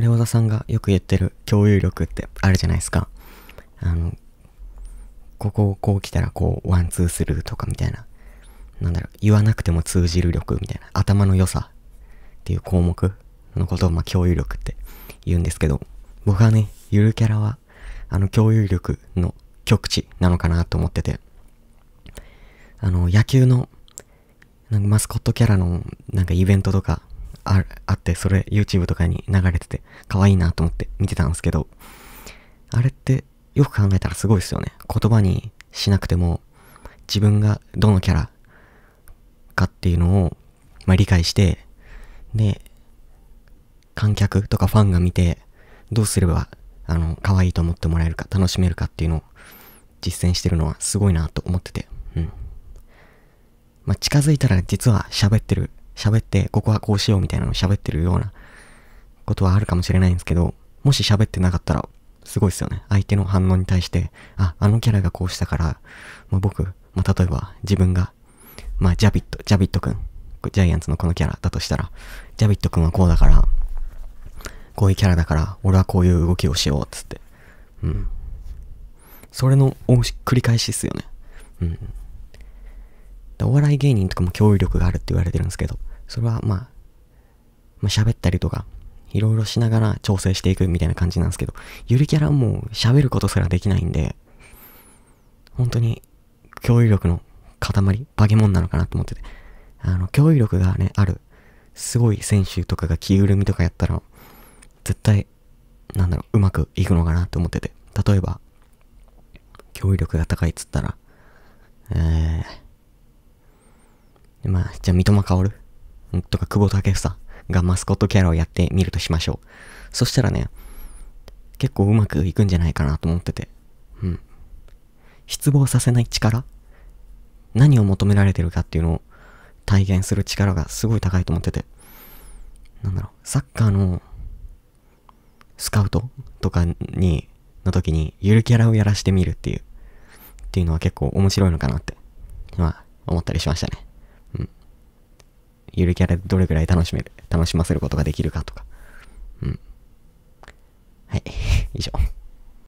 レオザさんがよく言ってる共有力ってあるじゃないですか。あの、ここをこう来たらこう、ワンツーするとかみたいな。なんだろう、言わなくても通じる力みたいな。頭の良さっていう項目のことを、まあ、共有力って言うんですけど、僕はね、ゆるキャラは、あの、共有力の極致なのかなと思ってて、あの、野球の、なんかマスコットキャラの、なんかイベントとか、ああって、それ YouTube とかに流れてて、可愛いなと思って見てたんですけど、あれってよく考えたらすごいですよね。言葉にしなくても、自分がどのキャラかっていうのを、まあ、理解して、で、観客とかファンが見て、どうすれば、あの、可愛いと思ってもらえるか、楽しめるかっていうのを実践してるのはすごいなと思ってて、うん。まあ、近づいたら実は喋ってる喋って、ここはこうしようみたいなのを喋ってるようなことはあるかもしれないんですけど、もし喋ってなかったら、すごいですよね。相手の反応に対して、あ、あのキャラがこうしたから、まあ、僕、まあ、例えば自分が、まあ、ジャビット、ジャビットくん、ジャイアンツのこのキャラだとしたら、ジャビットくんはこうだから、こういうキャラだから、俺はこういう動きをしよう、つって。うん。それの繰り返しっすよね。うん。お笑い芸人とかも共有力があるって言われてるんですけど、それはまあ、まあ喋ったりとか、いろいろしながら調整していくみたいな感じなんですけど、ゆるキャラはもう喋ることすらできないんで、本当に共有力の塊、化け物なのかなと思ってて、あの、共有力がね、ある、すごい選手とかが着ぐるみとかやったら、絶対、なんだろう、うまくいくのかなと思ってて、例えば、共有力が高いっつったら、えー、まあ、じゃあ、三笘薫とか久保建英がマスコットキャラをやってみるとしましょう。そしたらね、結構うまくいくんじゃないかなと思ってて。うん。失望させない力何を求められてるかっていうのを体現する力がすごい高いと思ってて。なんだろう、サッカーのスカウトとかに、の時にゆるキャラをやらしてみるっていう、っていうのは結構面白いのかなって、まあ、思ったりしましたね。ゆるキャラでどれくらい楽しめる、楽しませることができるかとか。うん。はい。以上。